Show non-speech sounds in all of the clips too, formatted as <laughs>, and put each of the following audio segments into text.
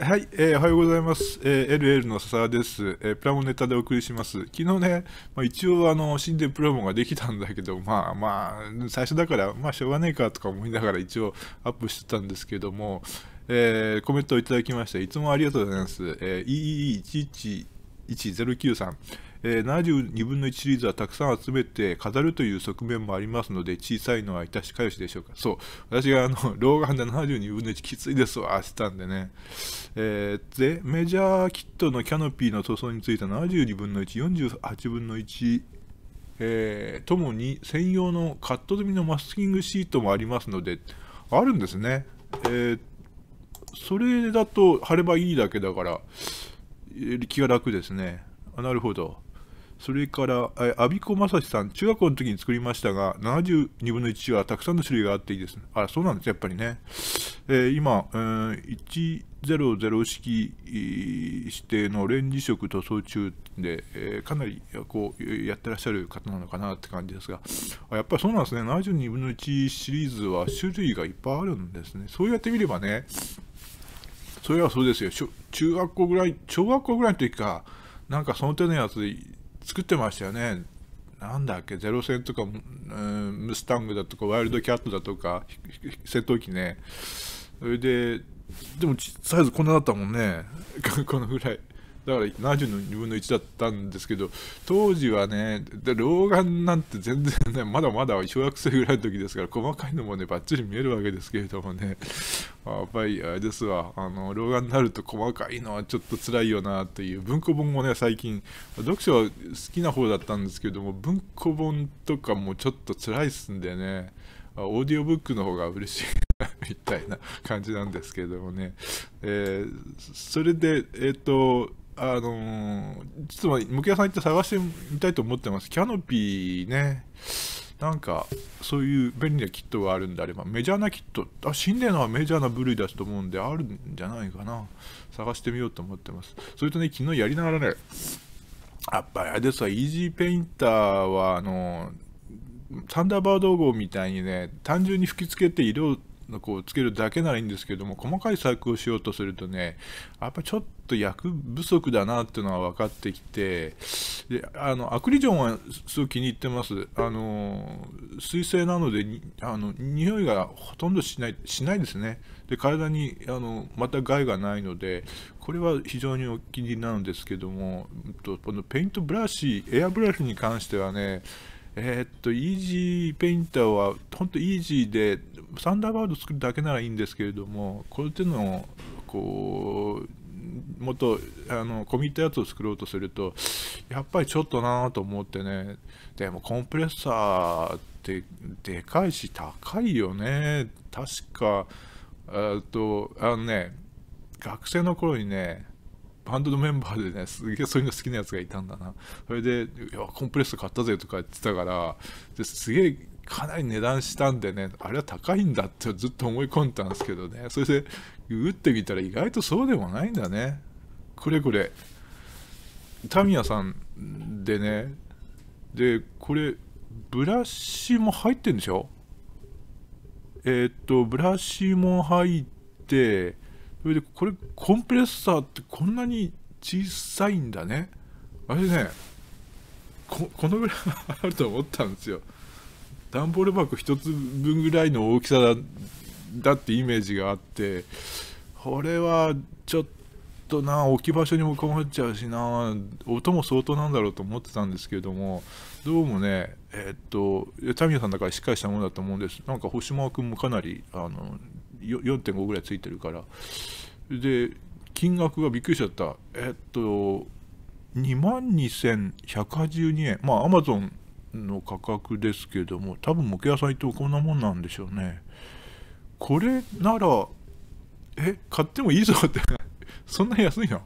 はい、えー、おはようございます。えー、LL の笹田です、えー、プラモネタでお送りします。昨日ね、まあ、一応、あの、新でプラモができたんだけど、まあまあ、最初だから、まあ、しょうがねえかとか思いながら一応アップしてたんですけども、えー、コメントをいただきました。いつもありがとうございます。えー、EEE111093。えー、72分の1シリーズはたくさん集めて飾るという側面もありますので、小さいのは致しかよしでしょうか。そう、私があの老眼で72分の1きついですわ、したんでね。えー、で、メジャーキットのキャノピーの塗装について72分の1、48分の1、えー、ともに専用のカット済みのマスキングシートもありますので、あるんですね。えー、それだと貼ればいいだけだから、気が楽ですね。あなるほど。それから、えー、阿孫子正さん、中学校の時に作りましたが、72分の1はたくさんの種類があっていいですね。あ、そうなんです、やっぱりね。えー、今、えー、100式指定のレンジ色塗装中で、えー、かなりこうやってらっしゃる方なのかなって感じですが、あやっぱりそうなんですね。72分の1シリーズは種類がいっぱいあるんですね。そうやってみればね、それはそうですよ。中学校ぐらい、小学校ぐらいの時か、なんかその手のやつで作ってましたよね。なんだっけ、ゼロ戦とか、うん、ムスタングだとか、ワイルドキャットだとか、戦闘機ね。それで、でもサイズこんなだったもんね。このぐらい。だから70の2分の1だったんですけど、当時はね、老眼なんて全然ね、<laughs> まだまだ小学生ぐらいの時ですから、細かいのもね、ばっちり見えるわけですけれどもね、やっぱりあれですわ、あの老眼になると細かいのはちょっと辛いよなという、文庫本もね、最近、読書好きな方だったんですけども、文庫本とかもちょっと辛いっすんでね、オーディオブックの方が嬉しい <laughs> みたいな感じなんですけれどもね、えー、それで、えっ、ー、と、あの実は、向屋さん行って探してみたいと思ってます。キャノピーね、なんか、そういう便利なキットがあるんであれば、メジャーなキット、あ、死んでるのはメジャーな部類だと思うんで、あるんじゃないかな。探してみようと思ってます。それとね、昨日やりながらね、やっぱりあれですわ、イージーペインターは、あの、サンダーバード号みたいにね、単純に吹き付けて色をこうつけるだけならいいんですけども、細かい細工をしようとするとね、やっぱちょっと役不足だなっていうのは分かってきて、であのアクリジョンはすごい気に入ってます。あの水性なので、あの匂いがほとんどしないしないですね。で体にあのまた害がないので、これは非常にお気に入りなんですけども、このペイントブラシ、エアブラシに関してはね、えー、っと、イージーペインターは、本当イージーで、サンダーバード作るだけならいいんですけれども、これっていうのを、こう、もっと、あの、コミットやつを作ろうとすると、やっぱりちょっとなぁと思ってね、でもコンプレッサーってでかいし高いよね。確か、えっと、あのね、学生の頃にね、バンドのメンバーでね、すげえそういうの好きなやつがいたんだな。それで、いや、コンプレッサー買ったぜとか言ってたから、ですげえかなり値段したんでね、あれは高いんだってずっと思い込んだんですけどね、それで、ググってみたら意外とそうでもないんだね。これこれ、タミヤさんでね、で、これ、ブラシも入ってんでしょえー、っと、ブラシも入って、それでこれコンプレッサーってこんなに小さいんだね私ねこのぐらいあると思ったんですよ段ボール箱1つ分ぐらいの大きさだだってイメージがあってこれはちょっとな置き場所にも困っちゃうしな音も相当なんだろうと思ってたんですけれどもどうもねえー、っとタミヤさんだからしっかりしたものだと思うんですなんか星間君もかなりあの4.5ぐらいついてるからで金額がびっくりしちゃったえっと2万2182円まあアマゾンの価格ですけども多分型屋さん行ってこんなもんなんでしょうねこれならえ買ってもいいぞって <laughs> そんな安いの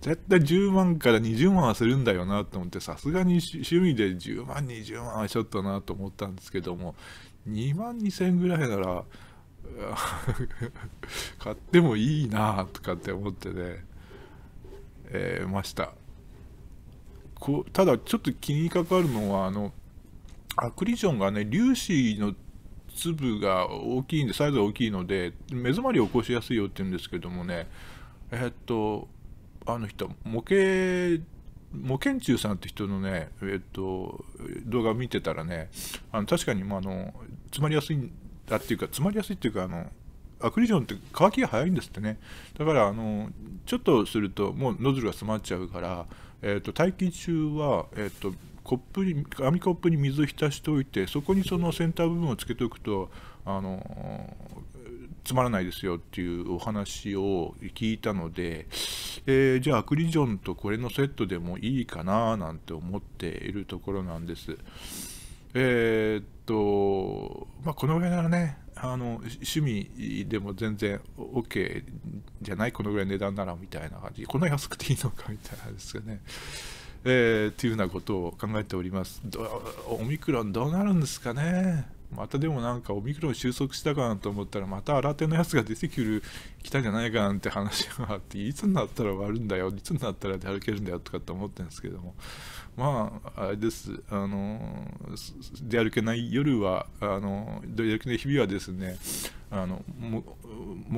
絶対10万から20万はするんだよなと思ってさすがに趣味で10万20万はちょっとなと思ったんですけども2万2000ぐらいなら <laughs> 買ってもいいなとかって思ってね、えー、ましたこただちょっと気にかかるのはあのアクリジョンがね粒子の粒が大きいんでサイズが大きいので目詰まりを起こしやすいよって言うんですけどもねえー、っとあの人模型模型中さんって人のね、えっと、動画を見てたらね、あの確かに、まあ、あの詰まりやすいだっていうか詰まりやすいっていうかあのアクリジョンって乾きが早いんですってねだからあのちょっとするともうノズルが詰まっちゃうから、えーと、待機中は、えーと、コップに紙コップに水を浸しておいてそこにそのセンター部分をつけておくとあのつまらないですよっていうお話を聞いたので、えー、じゃあアクリジョンとこれのセットでもいいかななんて思っているところなんです。えー、っと、まあ、このぐらいならね、あの趣味でも全然 OK じゃないこのぐらい値段ならみたいな感じこんな安くていいのかみたいなですよね。えー、っていうようなことを考えております。オミクロンどうなるんですかね。またでもなんかオミクロン収束したかなと思ったらまた新手のやつが出てくる来たんじゃないかなんて話があっていつになったら終わるんだよいつになったら出歩けるんだよとかって思ってるんですけどもまああれですあの出歩けない夜はあの出歩けない日々はですねあの模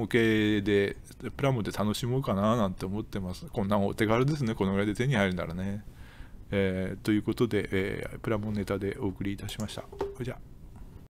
型でプラモで楽しもうかななんて思ってますこんなお手軽ですねこのぐらいで手に入るならねえー、ということで、えー、プラモネタでお送りいたしました。じゃあ